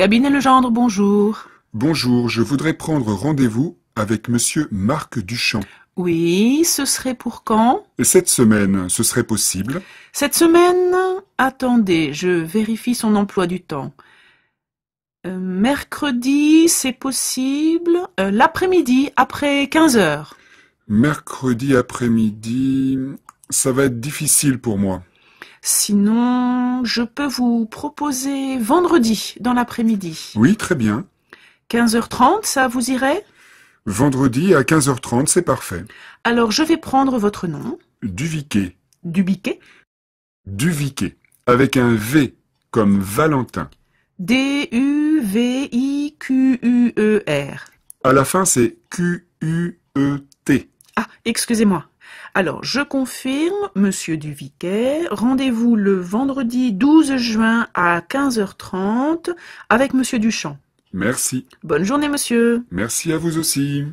Cabinet Legendre, bonjour. Bonjour, je voudrais prendre rendez-vous avec monsieur Marc Duchamp. Oui, ce serait pour quand Cette semaine, ce serait possible. Cette semaine Attendez, je vérifie son emploi du temps. Euh, mercredi, c'est possible euh, L'après-midi, après 15 heures. Mercredi après-midi, ça va être difficile pour moi. Sinon, je peux vous proposer vendredi dans l'après-midi. Oui, très bien. 15h30, ça vous irait Vendredi à 15h30, c'est parfait. Alors, je vais prendre votre nom. Duviquet. Dubiquet Duviquet, avec un V, comme Valentin. D-U-V-I-Q-U-E-R. À la fin, c'est Q-U-E-T. Ah, excusez-moi, alors, je confirme, monsieur du Vicaire, rendez-vous le vendredi 12 juin à 15h30 avec monsieur Duchamp. Merci. Bonne journée, monsieur. Merci à vous aussi.